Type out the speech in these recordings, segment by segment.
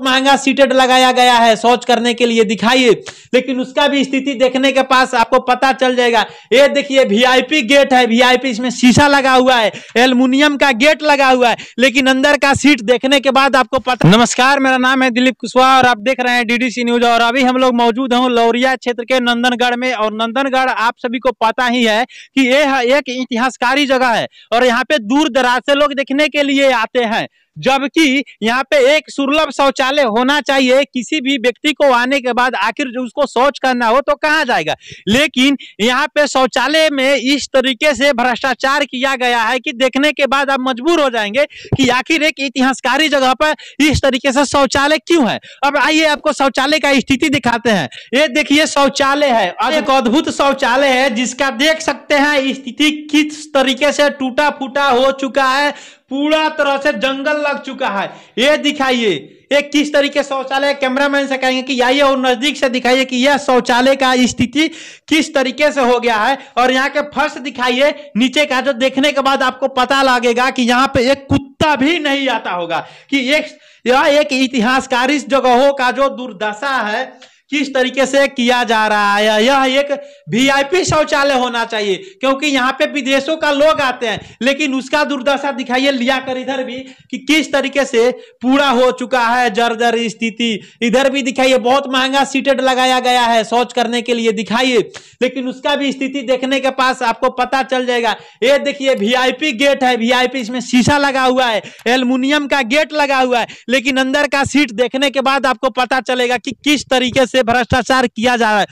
महंगा सीटेड लगाया गया है सोच करने के लिए दिखाइए लेकिन उसका भी स्थिति देखने के पास आपको पता चल जाएगा ये देखिए वीआईपी गेट है वीआईपी इसमें शीशा लगा हुआ है एल्युमिनियम का गेट लगा हुआ है लेकिन अंदर का सीट देखने के बाद आपको पता नमस्कार मेरा नाम है दिलीप कुशवाहा और आप देख रहे हैं डीडीसी न्यूज और अभी हम लोग मौजूद हूँ लौरिया क्षेत्र के नंदनगढ़ में और नंदनगढ़ आप सभी को पता ही है की यह एक इतिहासकारी जगह है और यहाँ पे दूर दराज से लोग देखने के लिए आते हैं जबकि यहाँ पे एक सुलभ शौचालय होना चाहिए किसी भी व्यक्ति को आने के बाद आखिर जो उसको शौच करना हो तो कहाँ जाएगा लेकिन यहाँ पे शौचालय में इस तरीके से भ्रष्टाचार किया गया है कि देखने के बाद आप मजबूर हो जाएंगे कि आखिर एक इतिहासकारी जगह पर इस तरीके से शौचालय क्यों है अब आइए आपको शौचालय का स्थिति दिखाते हैं ये देखिए शौचालय है एक अद्भुत शौचालय है जिसका देख सकते हैं स्थिति किस तरीके से टूटा फूटा हो चुका है पूरा तरह से जंगल लग चुका है ये दिखाइए ये किस तरीके शौचालय कैमरामैन से कहेंगे कि आइए और नजदीक से दिखाइए कि यह शौचालय का स्थिति किस तरीके से हो गया है और यहाँ के फर्श दिखाइए नीचे का जो देखने के बाद आपको पता लगेगा कि यहाँ पे एक कुत्ता भी नहीं आता होगा कि एक यह एक इतिहासकारी जगहों का जो दुर्दशा है किस तरीके से किया जा रहा है यह एक वीआईपी शौचालय होना चाहिए क्योंकि यहाँ पे विदेशों का लोग आते हैं लेकिन उसका दुर्दशा दिखाइए लिया कर इधर भी कि किस तरीके से पूरा हो चुका है जर्जर स्थिति इधर भी दिखाइए बहुत महंगा सीटेड लगाया गया है शौच करने के लिए दिखाइए लेकिन उसका भी स्थिति देखने के पास आपको पता चल जाएगा ये देखिए वी गेट है वी इसमें शीशा लगा हुआ है एल्यूमिनियम का गेट लगा हुआ है लेकिन अंदर का सीट देखने के बाद आपको पता चलेगा कि किस तरीके से भ्रष्टाचार किया जा रहा है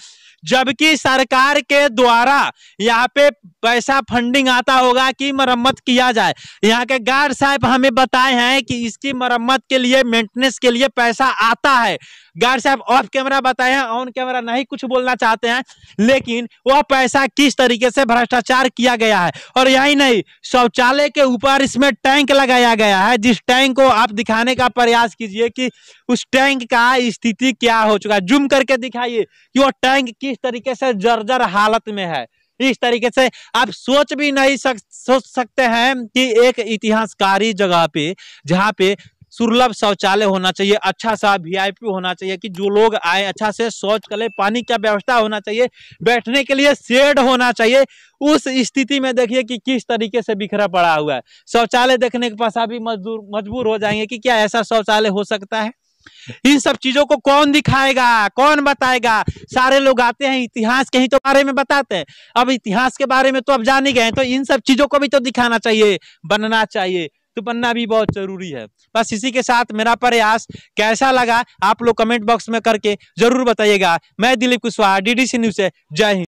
जबकि सरकार के द्वारा यहाँ पे पैसा फंडिंग आता होगा कि मरम्मत किया जाए यहाँ के गार्ड साहब हमें बताए हैं कि इसकी मरम्मत के लिए मेंटेनेंस के लिए पैसा आता है गार्ड साहब ऑफ कैमरा हैं ऑन कैमरा नहीं कुछ बोलना चाहते हैं लेकिन वह पैसा किस तरीके से भ्रष्टाचार किया गया है और यही नहीं शौचालय के ऊपर इसमें टैंक लगाया गया है जिस टैंक को आप दिखाने का प्रयास कीजिए कि उस टैंक का स्थिति क्या हो चुका है जुम करके दिखाइए कि वो टैंक किस तरीके से जर्जर हालत में है इस तरीके से आप सोच भी नहीं सक, सोच सकते हैं कि एक इतिहासकारी जगह पे जहाँ पे सुलभ शौचालय होना चाहिए अच्छा सा वीआईपी होना चाहिए कि जो लोग आए अच्छा से शौच करें पानी का व्यवस्था होना चाहिए बैठने के लिए शेड होना चाहिए उस स्थिति में देखिए कि किस तरीके से बिखरा पड़ा हुआ है शौचालय देखने के पास अभी मजदूर मजबूर हो जाएंगे कि क्या ऐसा शौचालय हो सकता है इन सब चीजों को कौन दिखाएगा कौन बताएगा सारे लोग आते हैं इतिहास के ही तो बारे में बताते हैं अब इतिहास के बारे में तो अब जान ही गए तो इन सब चीजों को भी तो दिखाना चाहिए बनना चाहिए बनना भी बहुत जरूरी है बस इसी के साथ मेरा प्रयास कैसा लगा आप लोग कमेंट बॉक्स में करके जरूर बताइएगा मैं दिलीप कुशवाहा डी न्यूज से जय हिंद